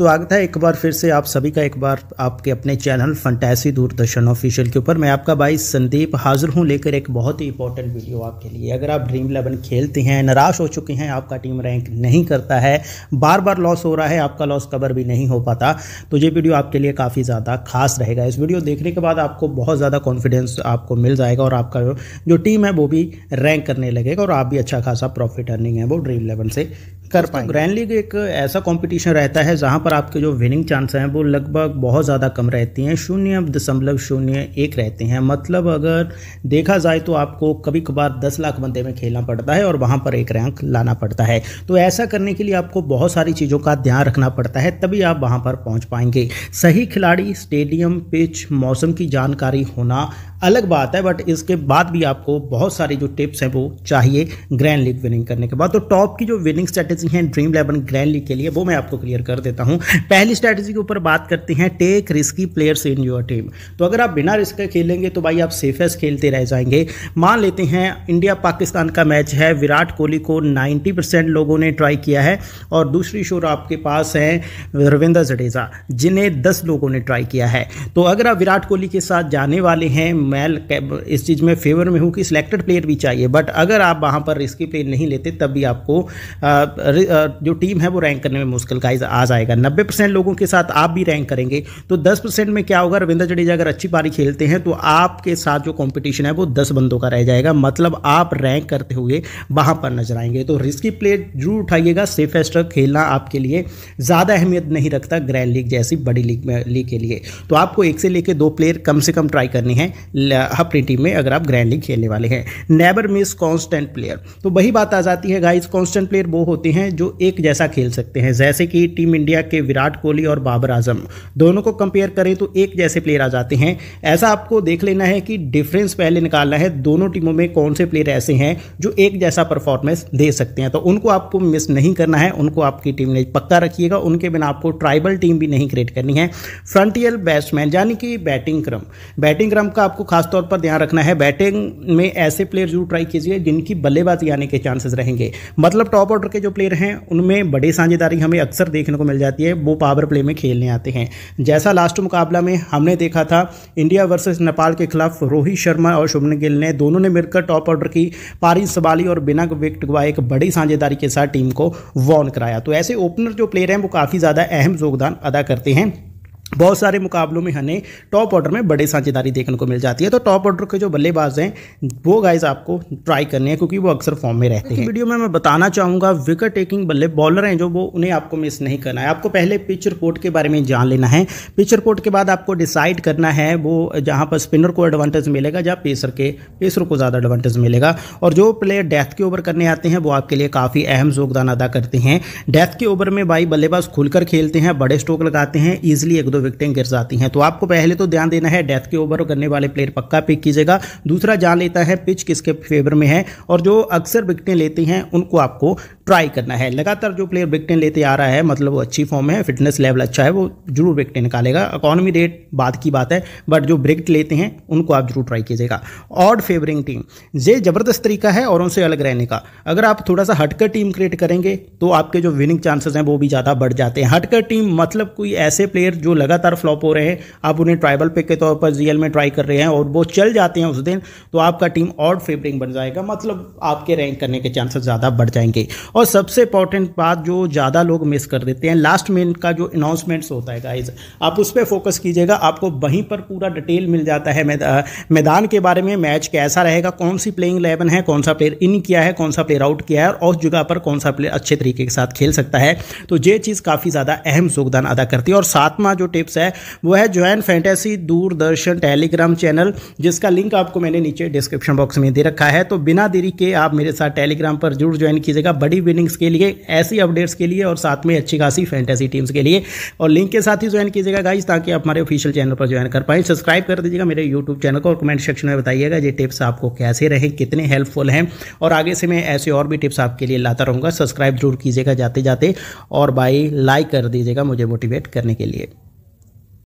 स्वागत तो है एक बार फिर से आप सभी का एक बार आपके अपने चैनल फंटैसी दूरदर्शन ऑफिशियल के ऊपर मैं आपका भाई संदीप हाजिर हूं लेकर एक बहुत ही इंपॉर्टेंट वीडियो आपके लिए अगर आप ड्रीम इलेवन खेलते हैं निराश हो चुके हैं आपका टीम रैंक नहीं करता है बार बार लॉस हो रहा है आपका लॉस कवर भी नहीं हो पाता तो ये वीडियो आपके लिए काफ़ी ज़्यादा खास रहेगा इस वीडियो देखने के बाद आपको बहुत ज़्यादा कॉन्फिडेंस आपको मिल जाएगा और आपका जो टीम है वो भी रैंक करने लगेगा और आप भी अच्छा खासा प्रॉफिट अर्निंग है वो ड्रीम इलेवन से कर पाएंगे ग्रैंड लीग एक ऐसा कंपटीशन रहता है जहां पर आपके जो विनिंग चांस हैं वो लगभग बहुत ज़्यादा कम रहती हैं शून्य दशमलव शून्य एक रहते हैं मतलब अगर देखा जाए तो आपको कभी कभार दस लाख बंदे में खेलना पड़ता है और वहां पर एक रैंक लाना पड़ता है तो ऐसा करने के लिए आपको बहुत सारी चीज़ों का ध्यान रखना पड़ता है तभी आप वहाँ पर पहुँच पाएंगे सही खिलाड़ी स्टेडियम पिच मौसम की जानकारी होना अलग बात है बट इसके बाद भी आपको बहुत सारी जो टिप्स हैं वो चाहिए ग्रैंड लीग विनिंग करने के बाद तो टॉप की जो विनिंग स्ट्रेटेजी स्ट्रैटेजी हैं ड्रीम इलेवन ग्रैंड लीग के लिए वो मैं आपको क्लियर कर देता हूँ पहली स्ट्रैटेजी के ऊपर बात करते हैं take risky players in your team तो अगर आप बिना रिस्क खेलेंगे तो भाई आप सेफेस्ट खेलते रह जाएंगे मान लेते हैं इंडिया पाकिस्तान का मैच है विराट कोहली को नाइन्टी परसेंट लोगों ने ट्राई किया है और दूसरी शोर आपके पास है रविंद्र जडेजा जिन्हें दस लोगों ने ट्राई किया है तो अगर आप विराट कोहली के साथ जाने वाले हैं मैं इस चीज़ में फेवर में हूँ कि सिलेक्टेड प्लेयर भी चाहिए बट अगर आप वहाँ पर रिस्की प्लेयर नहीं लेते तब भी आपको जो टीम है वो रैंक करने में मुश्किल गाइज आ जाएगा नब्बे परसेंट लोगों के साथ आप भी रैंक करेंगे तो दस परसेंट में क्या होगा रविंद्र जडेजा अगर अच्छी पारी खेलते हैं तो आपके साथ जो कॉम्पिटिशन है वो दस बंदों का रह जाएगा मतलब आप रैंक करते हुए वहाँ पर नजर आएंगे तो रिस्की प्ले जरूर उठाइएगा सेफेस्ट खेलना आपके लिए ज़्यादा अहमियत नहीं रखता ग्रैंड लीग जैसी बड़ी लीग में लीग के लिए तो आपको एक से लेकर दो प्लेयर कम से कम ट्राई करनी है अपनी टीम में अगर आप ग्रैंड लीग खेलने वाले हैं नेबर मिस कॉन्स्टेंट प्लेयर तो वही बात आ जाती है गाइज कॉन्स्टेंट प्लेयर वो होते हैं हैं जो एक जैसा खेल सकते हैं जैसे कि टीम इंडिया के विराट कोहली और बाबर आजम दोनों को कंपेयर करें तो एक जैसे प्लेयर आ जाते हैं ऐसा आपको देख लेना है कि डिफरेंस पहले निकालना है दोनों टीमों में कौन से प्लेयर ऐसे हैं जो एक जैसा परफॉर्मेंस दे सकते हैं तो उनको आपको मिस नहीं करना है उनको आपकी टीम ने पक्का रखिएगा उनके बिना आपको ट्राइबल टीम भी नहीं क्रिएट करनी है फ्रंटियर बैट्समैन यानी कि बैटिंग क्रम बैटिंग क्रम का आपको खासतौर पर ध्यान रखना है बैटिंग में ऐसे प्लेयर जरूर ट्राई कीजिए जिनकी बल्लेबाजी आने के चांसेस रहेंगे मतलब टॉप ऑर्डर के जो प्लेयर प्लेयर हैं उनमें बड़े साझेदारी हमें अक्सर देखने को मिल जाती है वो पावर प्ले में खेलने आते हैं जैसा लास्ट मुकाबला में हमने देखा था इंडिया वर्सेस नेपाल के खिलाफ रोहित शर्मा और शुभन गिल ने दोनों ने मिलकर टॉप ऑर्डर की पारी संभाली और बिना विकट गुआ एक बड़ी साझेदारी के साथ टीम को वॉन कराया तो ऐसे ओपनर जो प्लेयर हैं वो काफ़ी ज़्यादा अहम योगदान अदा करते हैं बहुत सारे मुकाबलों में हमें टॉप ऑर्डर में बड़े साझेदारी देखने को मिल जाती है तो टॉप ऑर्डर के जो बल्लेबाज हैं वो गाइज आपको ट्राई करने हैं क्योंकि वो अक्सर फॉर्म में रहते हैं वीडियो में मैं बताना चाहूँगा विकेट टेकिंग बल्ले बॉलर हैं जो वो उन्हें आपको मिस नहीं करना है आपको पहले पिच रिपोर्ट के बारे में जान लेना है पिच रिपोर्ट के बाद आपको डिसाइड करना है वो जहाँ पर स्पिनर को एडवांटेज मिलेगा जहाँ पेसर के पेसर को ज़्यादा एडवांटेज मिलेगा और जो प्लेयर डेथ के ओवर करने आते हैं वो आपके लिए काफ़ी अहम योगदान अदा करते हैं डेथ के ओवर में भाई बल्लेबाज खुलकर खेलते हैं बड़े स्ट्रोक लगाते हैं ईजिली एक दो विकटें गिर जाती हैं तो आपको पहले तो ध्यान देना है डेथ के ओवर करने वाले प्लेयर पक्का पिक कीजिएगा दूसरा जान लेता है पिच किसके फेवर में है और जो अक्सर विकटें लेती हैं उनको आपको ट्राई करना है लगातार जो प्लेयर ब्रेक लेते आ रहा है मतलब वो अच्छी फॉर्म है फिटनेस लेवल अच्छा है वो जरूर ब्रेक निकालेगा इकोनॉमी रेट बाद की बात है बट जो ब्रिकट लेते हैं उनको आप जरूर ट्राई कीजिएगा ऑड फेवरिंग टीम ये ज़बरदस्त तरीका है और उनसे अलग रहने का अगर आप थोड़ा सा हटकर टीम क्रिएट करेंगे तो आपके जो विनिंग चांसेस हैं वो भी ज़्यादा बढ़ जाते हैं हटकर टीम मतलब कोई ऐसे प्लेयर जो लगातार फ्लॉप हो रहे हैं आप उन्हें ट्राइबल पिक के तौर पर जीएल में ट्राई कर रहे हैं और वो चल जाते हैं उस दिन तो आपका टीम ऑड फेवरिंग बन जाएगा मतलब आपके रैंक करने के चांसेस ज़्यादा बढ़ जाएंगे और और सबसे इंपॉर्टेंट बात जो ज़्यादा लोग मिस कर देते हैं लास्ट मिनट का जो अनाउंसमेंट्स होता है गाइज आप उस पर फोकस कीजिएगा आपको वहीं पर पूरा डिटेल मिल जाता है मैदान के बारे में मैच कैसा रहेगा कौन सी प्लेइंग इलेवन है कौन सा प्लेयर इन किया है कौन सा प्लेयर आउट किया है और उस जगह पर कौन सा प्लेयर अच्छे तरीके के साथ खेल सकता है तो ये चीज़ काफ़ी ज़्यादा अहम योगदान अदा करती है और सातवां जो टिप्स है वो है join fantasy Doordarshan telegram channel जिसका लिंक आपको मैंने नीचे डिस्क्रिप्शन बॉक्स में दे रखा है तो बिना देरी के आप मेरे साथ टेलीग्राम पर जरूर ज्वाइन कीजिएगा बड़ी विनिंग्स के लिए ऐसी अपडेट्स के लिए और साथ में अच्छी खासी फैंटेसी टीम्स के लिए और लिंक के साथ ही ज्वाइन कीजिएगा गाइज ताकि आप हमारे ऑफिशियल चैनल पर ज्वाइन कर पाएं सब्सक्राइब कर दीजिएगा मेरे यूट्यूब चैनल को और कमेंट सेक्शन में बताइएगा ये टिप्स आपको कैसे रहे कितने हेल्पफुल हैं और आगे से मैं ऐसे और भी टिप्स आपके लिए लाता रहूँगा सब्सक्राइब जरूर कीजिएगा जाते जाते और बाई लाइक कर दीजिएगा मुझे मोटिवेट करने के लिए